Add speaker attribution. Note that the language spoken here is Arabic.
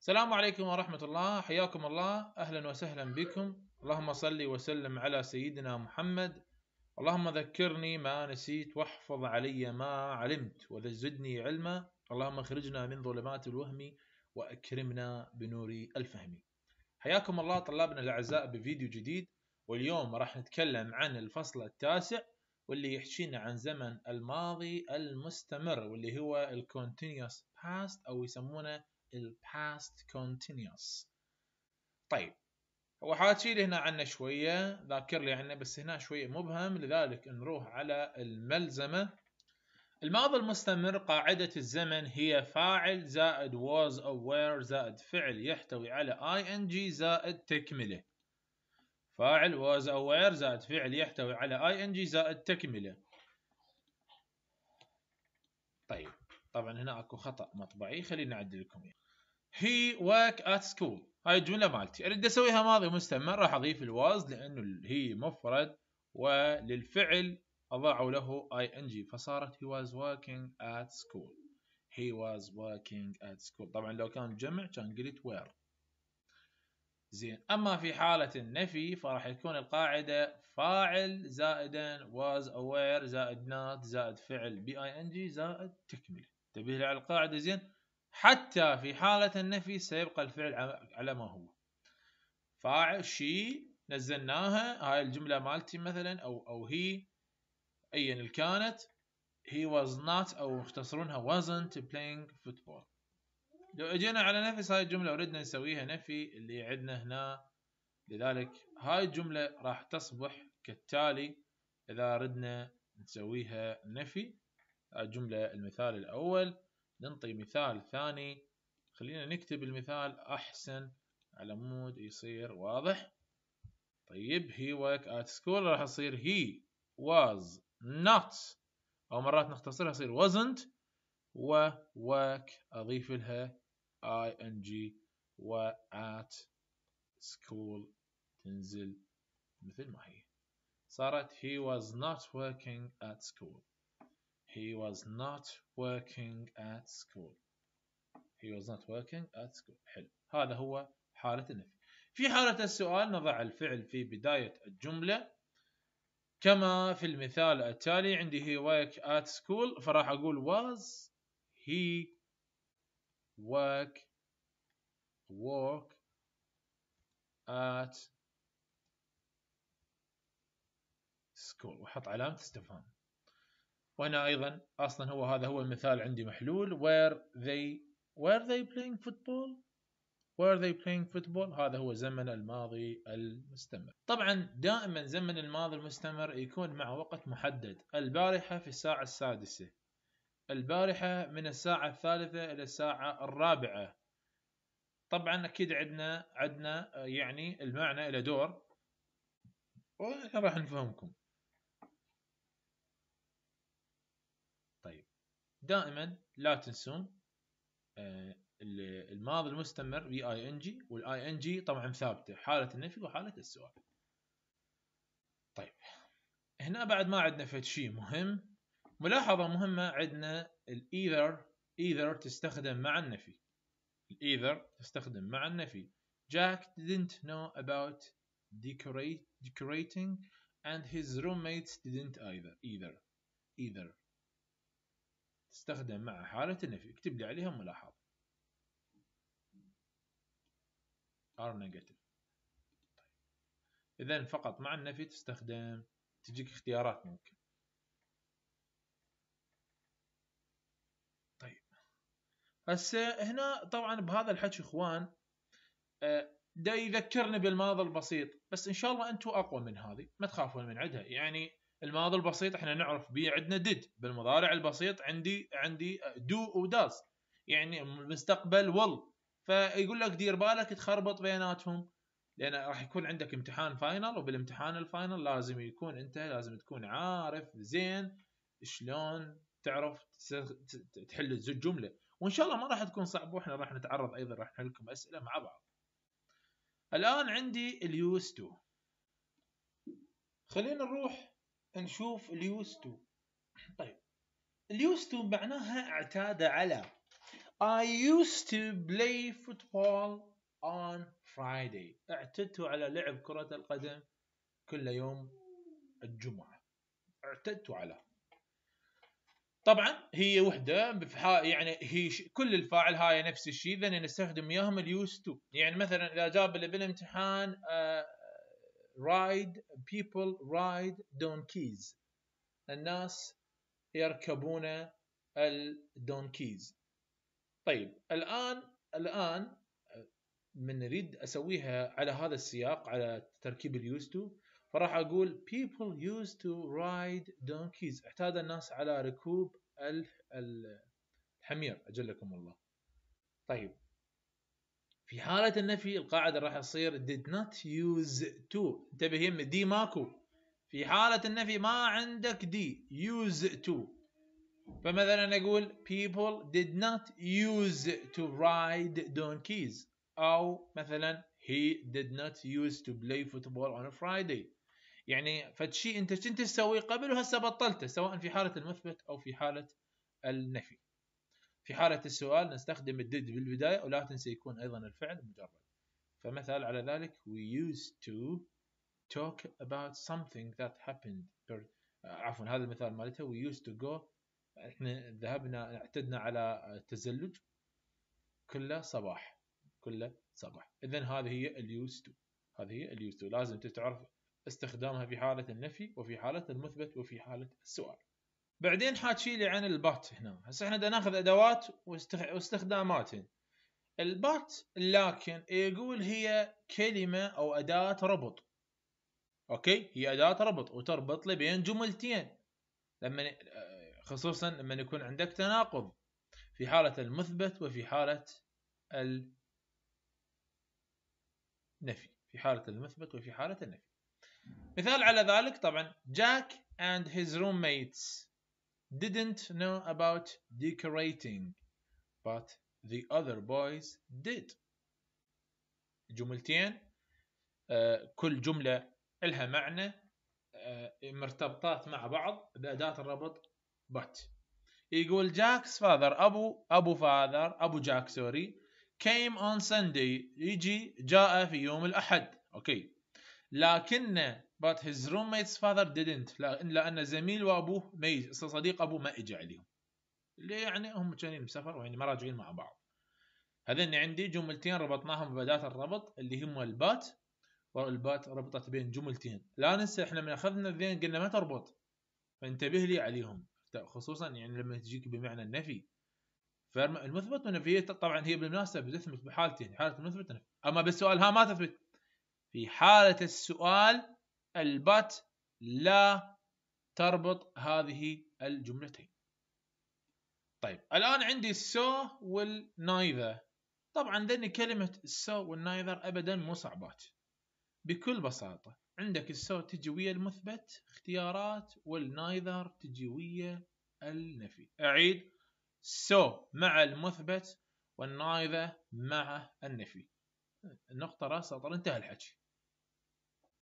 Speaker 1: السلام عليكم ورحمة الله حياكم الله أهلا وسهلا بكم اللهم صل وسلم على سيدنا محمد اللهم ذكرني ما نسيت واحفظ علي ما علمت وزدني علما اللهم اخرجنا من ظلمات الوهم وأكرمنا بنور الفهم حياكم الله طلابنا الأعزاء بفيديو جديد واليوم راح نتكلم عن الفصل التاسع واللي يحشينا عن زمن الماضي المستمر واللي هو الكونتينيوس باست أو يسمونه ال past continuous طيب هو حاكي هنا عنه شوية ذاكر لي عنه بس هنا شوية مبهم لذلك نروح على الملزمة الماضي المستمر قاعدة الزمن هي فاعل زائد was أو were زائد فعل يحتوي على ing زائد تكملة فاعل was أو were زائد فعل يحتوي على ing زائد تكملة طيب طبعا هنا اكو خطأ مطبعي خليني اعدلكم لكم اياه هي ورك at school هاي الجملة مالتي أريد أسويها ماضي مستمر راح أضيف الواز لأنه هي مفرد وللفعل أضاعوا له ing فصارت he was working at school he was working at school طبعا لو كان جمع كان قلت وير زين أما في حالة النفي فراح تكون القاعدة فاعل زائدا was aware زائد not زائد فعل جي زائد تكملة انتبه على القاعدة زين حتى في حالة النفي سيبقى الفعل على ما هو فاعل شي نزلناها هاي الجملة مالتي مثلا أو أو هي أيا كانت he was not أو مختصرونها wasn't playing football لو اجينا على نفس هاي الجملة وردنا نسويها نفي اللي عندنا هنا لذلك هاي الجملة راح تصبح كالتالي إذا ردنا نسويها نفي الجملة المثال الأول ننطي مثال ثاني خلينا نكتب المثال أحسن على مود يصير واضح طيب he work at school راح يصير he was not أو مرات نختصرها يصير wasn't و work أضيف لها ing و at school تنزل مثل ما هي صارت he was not working at school He was not working at school. He was not working at school. حلو. هذا هو حالة النفي. في حالة السؤال نضع الفعل في بداية الجملة كما في المثال التالي عندي he work at school فراح أقول was he work work at school وحط علامة استفهام وانا ايضا اصلا هو هذا هو المثال عندي محلول where they were they playing football were they playing football هذا هو زمن الماضي المستمر طبعا دائما زمن الماضي المستمر يكون مع وقت محدد البارحة في الساعة السادسة البارحة من الساعة الثالثة إلى الساعة الرابعة طبعا أكيد عندنا عندنا يعني المعنى إلى دور وراح نفهمكم دائما لا تنسون آه، الماضي المستمر في اي ان جي والاي ان جي طبعا ثابته حاله النفي وحاله السؤال طيب هنا بعد ما عندنا فد شيء مهم ملاحظه مهمه عندنا الايذر ايذر تستخدم مع النفي الايذر تستخدم مع النفي Jack didn't know about decorate, decorating and his roommates didn't either either either تستخدم مع حالة النفي اكتب لي عليها ملاحظة are negative طيب. إذن إذا فقط مع النفي تستخدم تجيك اختيارات ممكن طيب هسه هنا طبعا بهذا الحكي اخوان آه، دا يذكرني بالماضي البسيط بس ان شاء الله انتم اقوى من هذه ما تخافون من عدها يعني الماضي البسيط احنا نعرف بي عندنا ديد بالمضارع البسيط عندي عندي دو وداز يعني المستقبل ول فيقول لك دير بالك تخربط بيناتهم لان راح يكون عندك امتحان فاينل وبالامتحان الفاينل لازم يكون انت لازم تكون عارف زين شلون تعرف تحل الجمله وان شاء الله ما راح تكون صعبه واحنا راح نتعرض ايضا راح نحل لكم اسئله مع بعض الان عندي اليوز 2 خلينا نروح نشوف ليوستو طيب ليوستو معناها اعتاد على I used to play football on Friday اعتدت على لعب كرة القدم كل يوم الجمعة اعتدت على طبعا هي وحده يعني هي كل الفاعل هاي نفس الشيء اذا نستخدم وياهم اليوز تو يعني مثلا اذا جاب اللي بالامتحان آه، رايد people رايد donkeys الناس يركبون الدونكيز طيب الآن الآن من نريد أسويها على هذا السياق على تركيب اليوز تو فراح أقول people used to ride donkeys اعتاد الناس على ركوب الحمير أجلكم الله طيب في حالة النفي القاعدة راح تصير did not use to انتبه يم دي ماكو في حالة النفي ما عندك دي use to فمثلا أقول people did not use to ride donkeys أو مثلا he did not use to play football on a Friday يعني فتشي انت كنت تسويه قبل وهسه بطلته سواء في حالة المثبت أو في حالة النفي في حالة السؤال نستخدم في بالبداية ولا تنسى يكون أيضا الفعل مجرد فمثال على ذلك we used to talk about something that happened or, آه، عفوا هذا المثال مالته we used to go احنا ذهبنا اعتدنا على التزلج كله صباح كله صباح اذا هذه هي used to هذه هي used to لازم تعرف استخدامها في حالة النفي وفي حالة المثبت وفي حالة السؤال بعدين حاكي لي عن البات هنا هسه احنا بدنا ناخذ ادوات واستخدامات البات لكن يقول هي كلمه او اداه ربط اوكي هي اداه ربط وتربط لي بين جملتين لما آه، خصوصا لما يكون عندك تناقض في حاله المثبت وفي حاله النفي في حاله المثبت وفي حاله النفي مثال على ذلك طبعا جاك and his roommates didn't know about decorating but the other boys did جملتين آه، كل جملة لها معنى آه، مرتبطات مع بعض بأداة الربط but يقول جاكس فاذر أبو أبو فاذر أبو جاك سوري came on Sunday يجي جاء في يوم الأحد أوكي لكن but his roommate's father didn't لأن زميل وأبوه ميت صديق أبوه ما إجى عليهم ليه يعني هم كانوا مسافر ويعني ما راجعين مع بعض هذين عندي جملتين ربطناهم بأداة الربط اللي هم البات والبات ربطت بين جملتين لا ننسى احنا من اخذنا الذين قلنا ما تربط فانتبه لي عليهم خصوصا يعني لما تجيك بمعنى النفي فالمثبت والنفي طبعا هي بالمناسبة تثبت بحالتين حالة المثبت والنفي اما بالسؤال ها ما تثبت في حالة السؤال البت لا تربط هذه الجملتين طيب الآن عندي سو والنايذر طبعا ذني كلمة سو والنايذر أبدا مو صعبات بكل بساطة عندك السو تجي ويا المثبت اختيارات والنايذر تجي ويا النفي أعيد سو مع المثبت والنايذر مع النفي النقطة رأس سطر انتهى الحكي